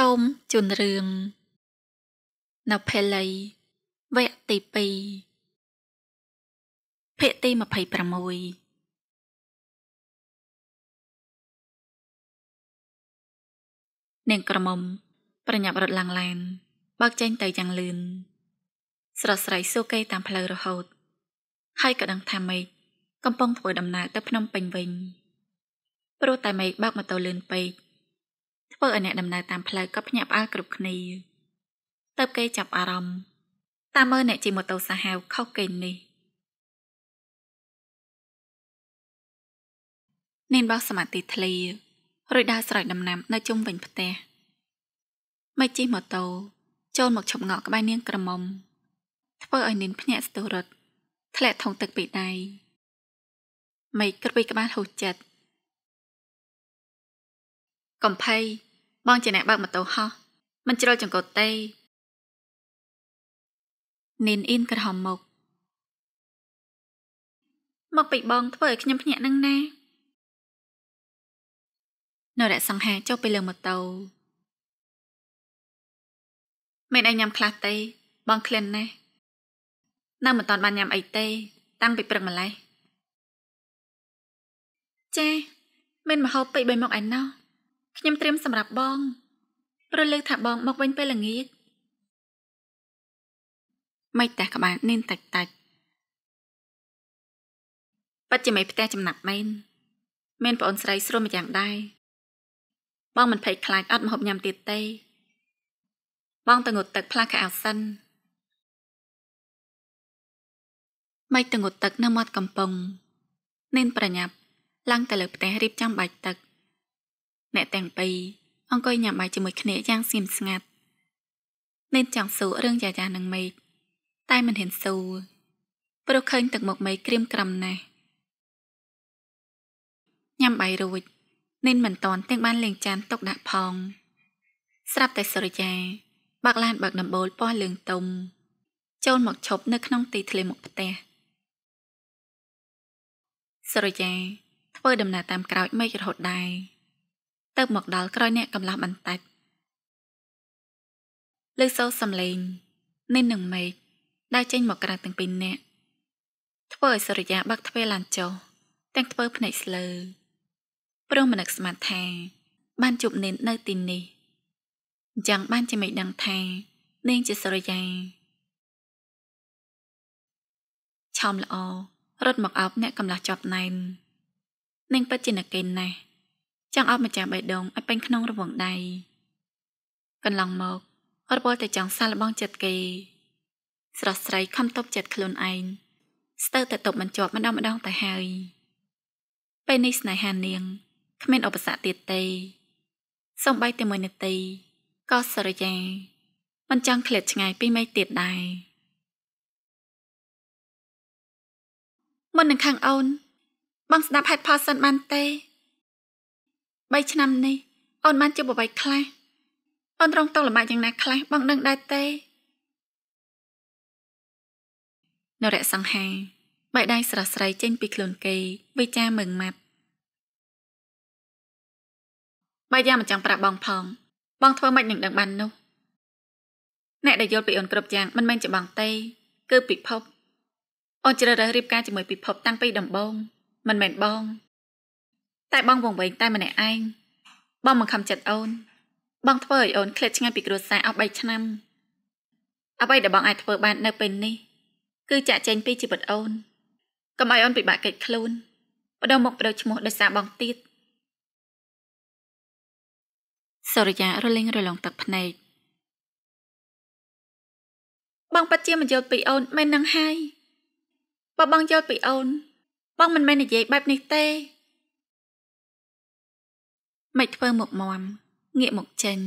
សូមជូនរឿងនៅភេលីវគ្គទី2ភាគទី26នាងក្រមុំប្រញាប់រត់ឡើងឡានបើកចេញទៅយ៉ាងលឿនស្រស់ស្រីសួរគេតាមផ្លូវរហូតហើយក៏ដឹងថាមេឃកំពុងធ្វើដំណើរទៅភ្នំពេញវិញព្រោះតែមេឃបើកម៉ូតូលឿនពេកធ្វើឲ្យអ្នកដំណើរតាមផ្លូវក៏ភ្ញាក់ផ្អើលគ្រប់គ្នាទៅគេចាប់អារម្មណ៍តាមមើលអ្នកជិះម៉ូតូសាហាវខុសគេនេះនាងបោះសមាធិធ្លារួចដើរស្រោចដំណាំនៅជុំវិញផ្ទះមិនជិះម៉ូតូចូលមកឈប់ងក់ក្បែរនាងក្រមុំធ្វើឲ្យនាងភ្ញាក់ស្ទុះរត់ធ្លាក់ធុងទឹកពីដៃមេឃក្រវីក្បាលហូចចិត្តកំភៃបងជាអ្នកបើកម៉ូតូហោះមិនជ្រុលចង្កូតទេនីនអ៊ីនក្រហមមកមកពីបងធ្វើឲ្យខ្ញុំភ្ញាក់នឹងណានរៈសង្ហាចុះពីលើម៉ូតូមិនឲ្យញ៉ាំខ្លះទេ បងក្លិនណាស់នៅមិនតាន់បានញ៉ាំអីទេ តាំងពីព្រឹកម្ល៉េះចាមានមហោបពេកបីមុខឯណោះខ្ញុំត្រៀមសម្រាប់បងព្រោះលើកថាបងមកវិញពេលល្ងាចមិនតែក្បាលនេនតាច់តាច់ប៉ັດជាមិនផ្ទះចំណាប់មែនមែនប្អូនស្រីស្រួលម្យ៉ាងដែរបងមិនភ័យខ្លាចអត់មហូបញ៉ាំទៀតទេ បងទៅងូតទឹកផ្លាស់ខោអាវសិនមិនទៅងូតទឹកនៅមាត់កំពង់នេនប្រញាប់ឡើងទៅលើផ្ទះរៀបចំបាយទឹកអ្នកទាំងពីរអង្គុយញ៉ាំបាយជាមួយគ្នាយ៉ាងស្ងៀមស្ងាត់នេនចង់សួររឿងយ៉ាយ៉ានឹងមេឃតែមិនហ៊ានសួរព្រោះឃើញទឹកមុខមេឃក្រៀមក្រំណាស់ញ៉ាំបាយរួចនេនមិនតន់ទាំងបានលេងចានទុកដាក់ផង ស្រាប់តែសុរិយាបាក់ឡានបើកដំបូលពណ៌លឿងទុំចូលមកឈប់នៅក្នុងទីធ្លាមុខផ្ទះសុរិយាធ្វើដំណើរតាមក្រោយមេឃរហូតដែរទៅមកដល់ក្រោយអ្នកកំឡាស់បន្តិចលឺសូរសំឡេងនៃនឹងមេឃដែលចេញមកក្រៅទាំងពីរអ្នក ធ្វើឲ្យសូរិយាបាក់ទ្វេឡានចុះទាំងធ្វើភ្នែកស្លើព្រមមនឹកស្មានថា បានជួបនេននៅទីនេះអញ្ចឹងបានជាមិនដឹងថានាងជាសូរិយាឆោមល្អរត់មកអោបអ្នកកំឡោះជាប់ណែននាងពិតជាអ្នកគេណាស់ចង់អោបម្ចាស់បេះដូងឲ្យពេញក្នុងរង្វង់ដៃកន្លងមកគាត់ពលតែចង់សាឡបងចិត្តគេ ស្រស់ស្រីខំតបចិត្តខ្លួនឯងស្ទើរតែតបមិនជាប់ម្ដងម្ដងទៅហើយពេលនេះស្នេហានាងគ្មានឧបសគ្គទៀតទេសំបីតែមួយនាទីក៏សរយាមិនចង់ឃ្លាតឆ្ងាយពីមេឃទៀតដែរមុននឹងខាងអូន បងស្ដាប់ហេតុផលសិនបានទេ3ឆ្នាំនេះអូនបានជួបអ្វីខ្លះអូនរងតលំបាកយ៉ាងណាខ្លះបងដឹងដែរទេនរៈសង្ហាបៃដៃស្រស់ស្រីចេញពីខ្លួនគេវិចាមើងម៉ាត់បើយ៉ាងមិនចង់ប្រាប់បងផង បងធ្វើមិននឹងដឹងបាននោះអ្នកដែលយល់ពីអូនគ្រប់យ៉ាង មិនមែនជាបងទេគឺពិភពអូនជ្រើសរើសរៀបការជាមួយពិភពតាំងពីដំបូងមិនមែនបងតែបងវង្វេងតែម្នាក់ឯងបងមិនខំចិត្តអូនបងធ្វើឲ្យអូនឃ្លាតឆ្ងាយពីគ្រួសារអស់3ឆ្នាំអ្វីដែលបងអាចធ្វើបាននៅ ពេលនេះ គឺចាក់ចែងពីជីវិតអូនកុំឲ្យអូនពិបាកកិច្ចខ្លួនបដូរមុខបដូរឈ្មោះដោយសារបងទៀតសូរិយារលេងរលងទឹកភ្នែកបងពិតជាមិនយល់ពីអូនមែននឹងហើយបើបងយល់ពីអូន បងមិនមែននិយាយបែបនេះទេមិនធ្វើមុខមមងាកមកចេញ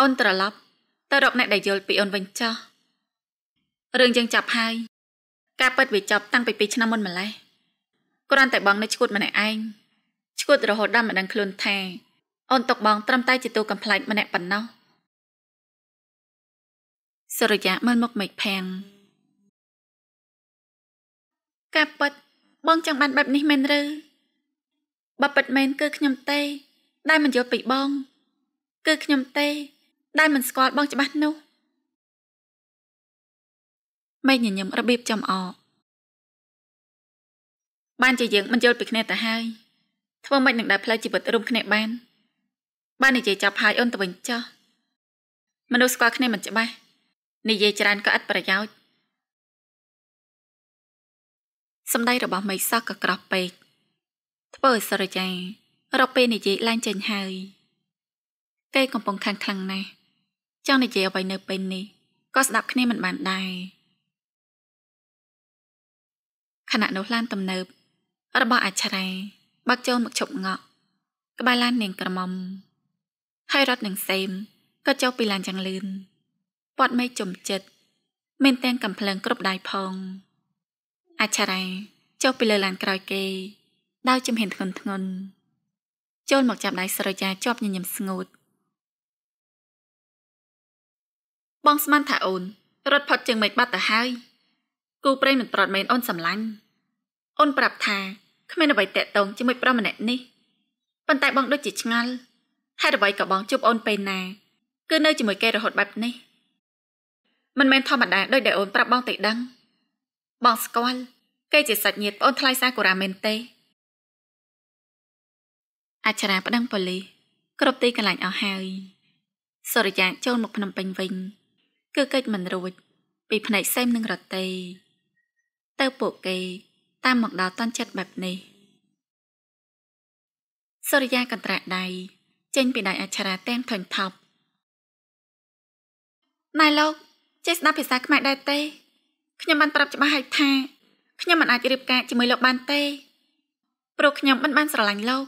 អូនត្រឡប់ទៅរកអ្នកដែលយល់ពីអូនវិញចោះរឿងយើងចាប់ហើយការពិតវាចប់តាំងពី2ឆ្នាំមុនម្ល៉េះគ្រាន់តែបងនៅឈួតម្នាក់ឯងឈួតរហូតដល់មិនដឹងខ្លួនថាអូនຕົកបងត្រឹមតែជាតួកំ pl ែងម្នាក់ប៉ុណ្ណោះសរយាមើលមកមេឃផាំងការពិតបងចង់បានបែបនេះមែនឬបើពិតមែនគឺខ្ញុំទេ ដែលមិនយល់ពីបង គឺខ្ញុំទេ ដែលមិនស្គាល់បងច្បាស់នោះមេញញឹមរបៀបចំអបានជាយើងមិនយល់ពីគ្នាទៅហើយធ្វើមិននឹងដើរផ្លូវជីវិតរួមគ្នាបាន បាននិយាយចាប់ហើយអូនទៅវិញចោះមនុស្សស្គាល់គ្នាមិនច្បាស់និយាយច្រើនក៏ឥតប្រយោជន៍សម្ដីរបស់មេសោះក៏ក្រោះពេកធ្វើអសរចារកពេលនិយាយឡើងចេញហើយគេកំពុងខាំងខ្លាំងណាស់ចង់និយាយអ្វីនៅ ពេលនេះក៏ស្ដាប់គ្នាមិនបានដែរខណៈនោះឡានទំនើប របស់អច្ឆរាបាក់ចូលមកឈប់ងក់ក្បែរឡាននាងក្រមុំហើយរត់នឹងសេមក៏ចូលពីឡានយ៉ាងលឿនពាត់មេឃចំចិត្តមានទាំងកំភ្លើងគ្រប់ដៃផងអច្ឆរាចូលពីលើឡានក្រោយគេដៅជំហានធ្ងន់ធ្ងន់ចូលមកចាប់ដៃសរយាជាប់ញញឹមស្ងួតបងស្មានថាអូនរត់ផុតជើងមេឃបាត់ទៅហើយគូប្រេងមិនប្រត់មែនអូនសម្លាញ់អូនប្រាប់ថា គ្មានអ្វីតាក់ទងជាមួយប្រុសម្នាក់នេះប៉ុន្តែបង ដូចជាឆ្ងល់ហេតុអ្វីក៏បងជួបអូនពេលណា គឺនៅជាមួយគេរហូតបែបនេះមិនមែនធម្មតាដូចដែលអូន ប្រាប់បងតែដឹង បងស្គាល់គេជាសាច់ញាតិប្អូនថ្លៃសាគូរ៉ាមែនទេអច្ឆរាប្តឹងប៉ូលីសគ្រប់ទីកន្លែងអស់ហើយសូរិយាចូលមកភ្នំពេញវិញ គឺកិច្ចមិនរួចពីផ្នែកសេមនិងរតេទៅពួកគេតាមមកដល់តន់ចិត្តបែបនេះ សូរិយាកន្ត្រាក់ដៃចេញពីដៃអច្ឆរាទាំងធញថប់ណៃលោកចេះស្ដាប់ភាសាខ្មែរដែរទេខ្ញុំបានប្រាប់ច្បាស់ហើយថាខ្ញុំមិនអាចរៀបការជាមួយលោកបានទេព្រោះខ្ញុំមិនបានស្រឡាញ់លោក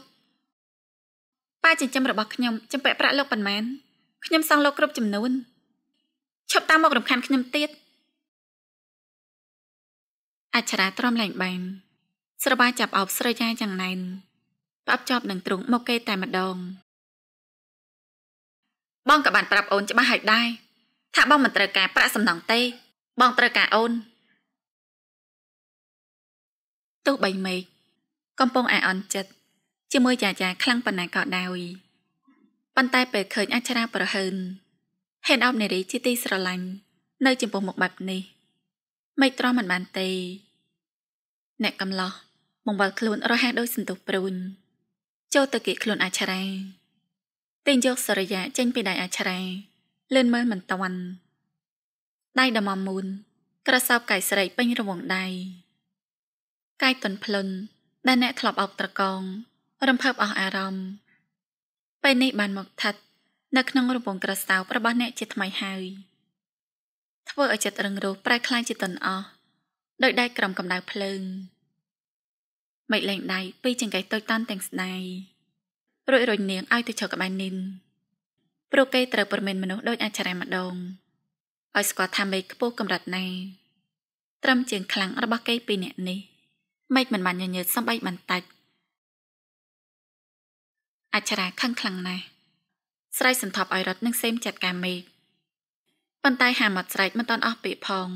ប៉ាចិញ្ចឹមរបស់ខ្ញុំចំពាក់ប្រាក់លោកប៉ុន្មានខ្ញុំសងលោកគ្រប់ចំនួនឈប់តាមមករំខាន ខ្ញុំទៀតអច្ឆរាទ្រាំលែងបែងស្របាយចាប់អោបស្រីយ៉ាយ៉ាងណែនប្រាប់ជាប់នឹងទ្រូងមកគេតែម្ដងបងក៏បានប្រាប់អូនច្បាស់ហើយដែរថាបងមិនត្រូវការ ប្រាក់សំណងទេ បងត្រូវការអូនទោះបីមេឃកំពុងអាអន់ចិត្តជាមួយចាចាខ្លាំងប៉ុណ្ណាក៏ដោយប៉ុន្តែពេលឃើញអច្ឆរាប្រហើនហេតុអបនារីជាទីស្រឡាញ់នៅចំពោះមុខបែបនេះមេត្រមមិនបានទេ អ្នកកំឡោះបង្វិលខ្លួនរហ័សដោយសន្ទុះព្រួញចូលទៅគៀកខ្លួនអច្ឆរាទិញយកសរិយាចេញពីដៃអច្ឆរាលឿនមើលមិនតាន់ដៃដមមូនក្រសោបកាយស្រីពេញរង្វង់ដៃកាយតុនភ្លុនដែលអ្នកធ្លាប់អោបត្រកងរំភើបអស់អារម្មណ៍ពេលនេះបានមកថាត់នៅក្នុងរង្វង់ក្រសោបរបស់អ្នកជាថ្មីហើយធ្វើឲ្យចិត្តរឹងរូសប្រែខ្លាំងជាតនអស់ដោយដៃក្រំកម្ដៅភ្លើងមេឃលែងដៃពីចង្កេះតូចតាន់ទាំងស្ដាយរួចរញនាងឲ្យទៅជើក្បែរនិនព្រោះគេត្រូវប្រមានមនុស្សដោយអច្ឆរិយម្ដងឲ្យស្គាល់ថាមេឃខ្ពស់កម្រិតណាត្រឹមជាង ខ្លាំងរបស់គេពីអ្នកនេះមេឃមិនបានញញើតសំបីបន្តិចអច្ឆរាខឹងខ្លាំងណាស់ស្រីសន្ធប់ឲ្យរត់នឹងសេមចាត់ការមេឃប៉ុន្តែហាមាត់ស្រែកមិនតន់អស់ពាក្យផង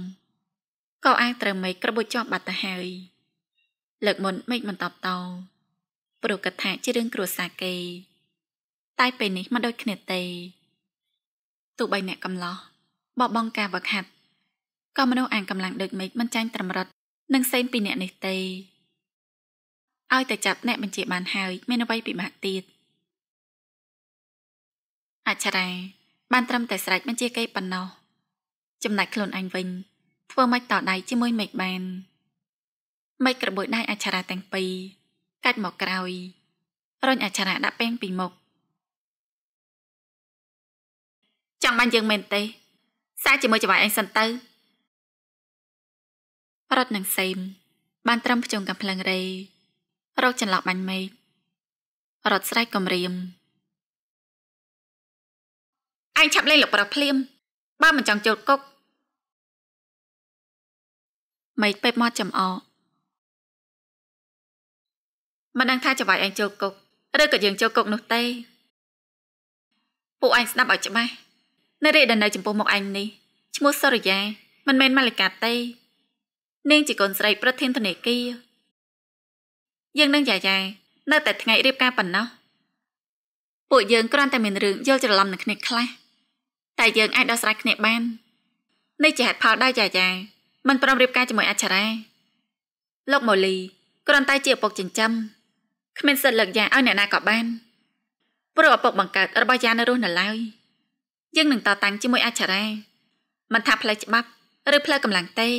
ក៏អាងត្រូវមេឃក្របួចចោះបាត់ទៅហើយលើកមុនមេឃមិនតបតោព្រោះគិតថាជារឿងគ្រួសារគេតែពេលនេះមិនដូចគ្នាទេទោះបីអ្នកកំឡោះបបងការវឹកហាត់ក៏មនុស្សអាងកម្លាំងដូចមេឃមិនចាញ់ត្រឹមរត់នឹងសេមពីអ្នកនេះទេឲ្យតែចាប់អ្នកបញ្ជាបានហើយមានអ្វីពិបាកទៀតអច្ឆរាបានត្រឹមតែស្រែកបញ្ជាគេប៉ុណ្ណោះចំណែកខ្លួនអញវិញធ្វើម៉េចតដៃជាមួយមេឃបានមេឃក្របួយដៃអច្ឆរាទាំងពីរកាច់មកក្រោយរញអច្ឆរាដាក់ពេងពីមុខចង់បានយើងមែនទេសារជាមួយចង្វាយអញសិនទៅរត់នឹងសេម បាន ត្រឹមភ្ជុងកំភ្លឹងរេរកចន្លោះបាញ់មេឃរត់ស្រែកកំរាមឯងឆាប់លេងលោកប្រុសភ្លាមបើមិនចង់ចូលគុកមេឃពេបមកចំអមិនដឹងថាចង្វាយឯងចូលគុកឬក៏យើងចូលគុកនោះទេពួកឯងស្ដាប់ឲ្យច្បាស់នារីដែលនៅចំពោះមុខឯងនេះឈ្មោះសូរិយា មិនមែនមាលិកាទេនាងជាកូនស្រី ប្រធានធនាគារយើងនឹងយ៉ាយ៉ានៅតែថ្ងៃរៀបការប៉ុណ្ណោះពួកយើងគ្រាន់តែមានរឿងយល់ច្រឡំនឹងគ្នាខ្លះ។តែយើងអាចដោះស្រាយគ្នាបាននេះជាហេតុផលដែរចាចាមិនព្រមរៀបការជាមួយអច្ឆរាលោកម៉ូលីគ្រាន់តែជាឪពុកចិញ្ចឹមគ្មានសិទ្ធិលើកយ៉ាងឲ្យអ្នកណាក៏បានព្រោះឪពុកបង្កើតរបស់យ៉ាងនៅរស់នៅឡើយយើងនឹងតតាំងជាមួយអច្ឆរាមិនថាផ្លូវច្បាប់ឬផ្លូវកម្លាំងទេ